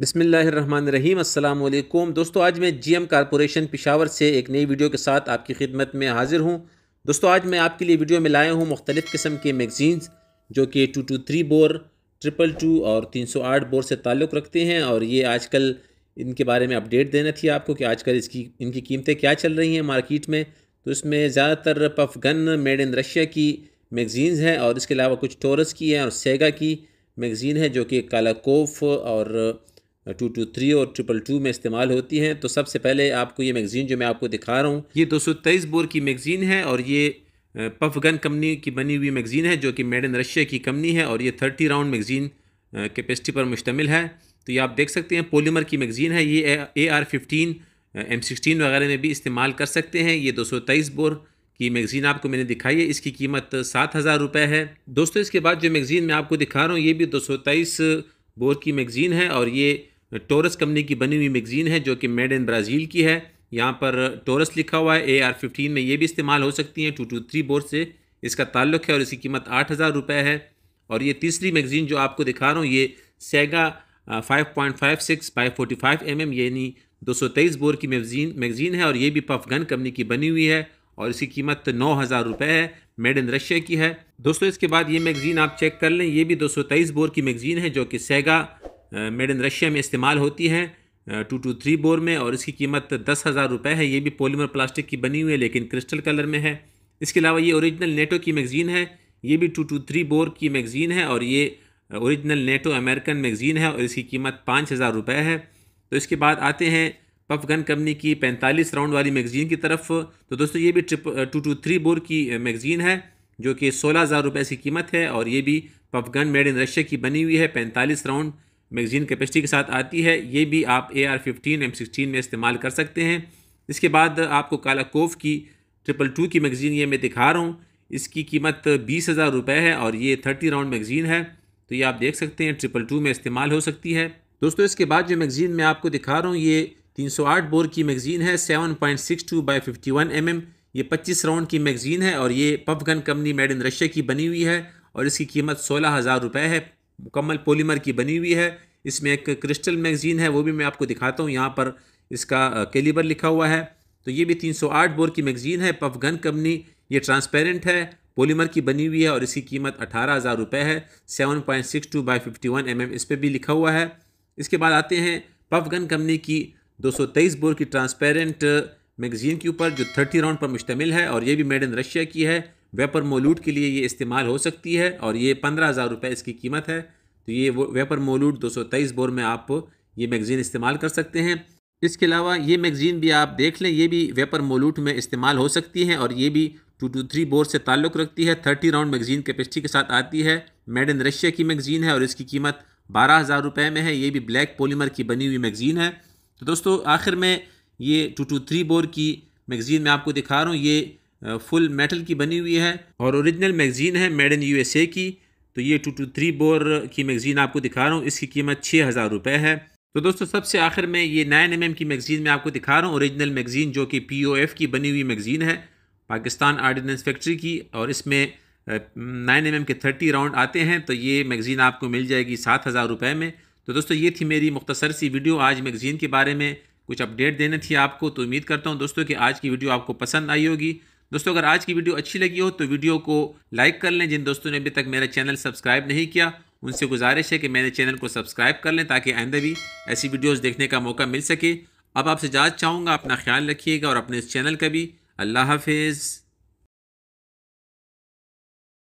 बिसमीम अल्लाम दोस्तों आज मैं जीएम कॉरपोरेशन पिशावर से एक नई वीडियो के साथ आपकी खिदमत में हाज़िर हूँ दोस्तों आज मैं आपके लिए वीडियो में लाया हूँ मुख्तलिफ़ किस्म के मैगज़ीन्स जो कि two two three bore triple two और तीन सौ आठ बोर से ताल्लुक़ रखते हैं और ये आज कल इनके बारे में अपडेट देना थी आपको कि आज कल इसकी इनकी कीमतें क्या चल रही हैं मार्केट में तो इसमें ज़्यादातर puff gun made in Russia की मैगज़ीन्स हैं और इसके अलावा कुछ टोरस की हैं और सेगा की मैगज़ीन है जो कि कालाकोफ और टू टू थ्री और ट्रिपल टू में इस्तेमाल होती हैं तो सबसे पहले आपको ये मैगज़ीन जो मैं आपको दिखा रहा हूँ ये दो सौ तेईस बोर की मैगज़ीन है और ये पफ गन कंपनी की बनी हुई मैगज़ीन है जो कि मेड इन रशिया की कंपनी है और ये थर्टी राउंड मैगज़ीन कैपेसिटी पर मुश्तमिल है तो ये आप देख सकते हैं पोलीमर की मैगज़ीन है ये A R fifteen M sixteen वगैरह में भी इस्तेमाल कर सकते हैं ये दो सौ तेईस बोर की मैगज़ीन आपको मैंने दिखाई है इसकी कीमत सात हज़ार रुपये है दोस्तों इसके बाद जो मैगज़ीन मैं आपको दिखा रहा हूँ ये भी दो सौ तेईस बोर की मैगज़ीन है और ये टोरस कंपनी की बनी हुई मैगज़ीन है जो कि मेड इन ब्राज़ील की है यहाँ पर टोरस लिखा हुआ है ए आर फिफ्टीन में ये भी इस्तेमाल हो सकती हैं टू टू थ्री बोर्ड से इसका ताल्लुक है और इसकी कीमत आठ हज़ार रुपये है और ये तीसरी मैगज़ीन जो आपको दिखा रहा हूँ ये Saiga five point five six five forty five M M यानी दो सौ तेईस बोर की मैगजीन मैगजीन है और ये भी पफगन कंपनी की बनी हुई है और इसकी कीमत नौ हज़ार रुपये है मेड इन रशिया की है दोस्तों इसके बाद ये मैगज़ीन आप चेक कर लें ये भी दो सौ तेईस बोर की मैगजीन है जो कि सेगा मेड इन रशिया में इस्तेमाल होती है टू टू थ्री बोर में और इसकी कीमत दस हज़ार रुपये है ये भी पोलीमर प्लास्टिक की बनी हुई है लेकिन क्रिस्टल कलर में है इसके अलावा ये ओरिजिनल नेटो की मैगज़ीन है ये भी टू टू थ्री बोर की मैगज़ीन है और ये ओरिजिनल नेटो अमेरिकन मैगज़ीन है और इसकी कीमत पाँच हज़ार रुपये है तो इसके बाद आते हैं पफ गन कंपनी की पैंतालीस राउंड वाली मैगज़ीन की तरफ तो दोस्तों ये भी trip two two three bore की मैगज़ीन है जो कि सोलह हज़ार रुपये की कीमत है और ये भी puff gun made in Russia की बनी हुई है पैंतालीस राउंड मैगज़ीन कैपेसिटी के साथ आती है ये भी आप A R fifteen M sixteen में इस्तेमाल कर सकते हैं इसके बाद आपको काला कोफ की ट्रिपल टू की मैगज़ीन ये मैं दिखा रहा हूँ इसकी कीमत बीस हज़ार रुपये है और ये थर्टी राउंड मैगज़ीन है तो ये आप देख सकते हैं ट्रिपल टू में इस्तेमाल हो सकती है दोस्तों इसके बाद जो मैगज़ीन मैं आपको दिखा रहा हूँ ये तीन सौ आठ बोर की मैगज़ीन है seven point six two by fifty one M M ये पच्चीस राउंड की मैगज़ीन है और ये puff gun company made in Russia की बनी हुई है और इसकी कीमत सोलह हज़ार रुपये है मुकम्मल पोलीमर की बनी हुई है इसमें एक क्रिस्टल मैगज़ीन है वो भी मैं आपको दिखाता हूँ यहाँ पर इसका कैलिबर लिखा हुआ है तो ये भी 308 बोर की मैगज़ीन है पफ गन कंपनी ये ट्रांसपेरेंट है पोलीमर की बनी हुई है और इसकी कीमत अठारह हज़ार रुपये है seven point six two by fifty one M M इस पर भी लिखा हुआ है इसके बाद आते हैं पफ गन कंपनी की दो सौ तेईस बोर की ट्रांसपेरेंट मैगज़ीन के ऊपर जो थर्टी राउंड पर मुश्तमिल है और ये भी मेड इन रशिया की है वेपर मोलूट के लिए ये इस्तेमाल हो सकती है और ये पंद्रह हज़ार रुपये इसकी कीमत है तो ये वो वेपर मोलूट दो सौ तेईस बोर में आप ये मैगज़ीन इस्तेमाल कर सकते हैं इसके अलावा ये मैगज़ीन भी आप देख लें ये भी वेपर मोलूट में इस्तेमाल हो सकती है और ये भी टू टू थ्री बोर से ताल्लुक़ रखती है थर्टी राउंड मैगज़ीन कैपेसिटी के साथ आती है मेड इन रशिया की मैगज़ीन है और इसकी कीमत बारह हज़ार रुपये में है ये भी ब्लैक पोलीमर की बनी हुई मैगज़ीन है तो दोस्तों आखिर में ये टू टू थ्री बोर की मैगज़ीन मैं आपको दिखा रहा हूँ ये फुल मेटल की बनी हुई है और ओरिजिनल मैगज़ीन है मेड इन यूएसए की तो ये टू टू थ्री बोर की मैगज़ीन आपको दिखा रहा हूँ इसकी कीमत छः हज़ार रुपये है तो दोस्तों सबसे आखिर में ये नाइन एम की मैगज़ीन मैं आपको दिखा रहा हूँ ओरिजिनल मैगज़ीन जो कि पी ओ एफ़ की बनी हुई मैगज़ीन है पाकिस्तान आर्डीनेंस फैक्ट्री की और इसमें nine M K thirty round आते हैं तो ये मैगज़ीन आपको मिल जाएगी सात हज़ार रुपये में तो दोस्तों ये थी मेरी मुख्तसर सी वीडियो आज मैगज़ीन के बारे में कुछ अपडेट देने थी आपको तो उम्मीद करता हूँ दोस्तों कि आज की वीडियो आपको पसंद आई होगी दोस्तों अगर आज की वीडियो अच्छी लगी हो तो वीडियो को लाइक कर लें जिन दोस्तों ने अभी तक मेरा चैनल सब्सक्राइब नहीं किया उनसे गुजारिश है कि मेरे चैनल को सब्सक्राइब कर लें ताकि आइंदा भी ऐसी वीडियोज़ देखने का मौका मिल सके अब आपसे जाँच चाहूँगा अपना ख्याल रखिएगा और अपने इस चैनल का भी अल्लाह हाफिज़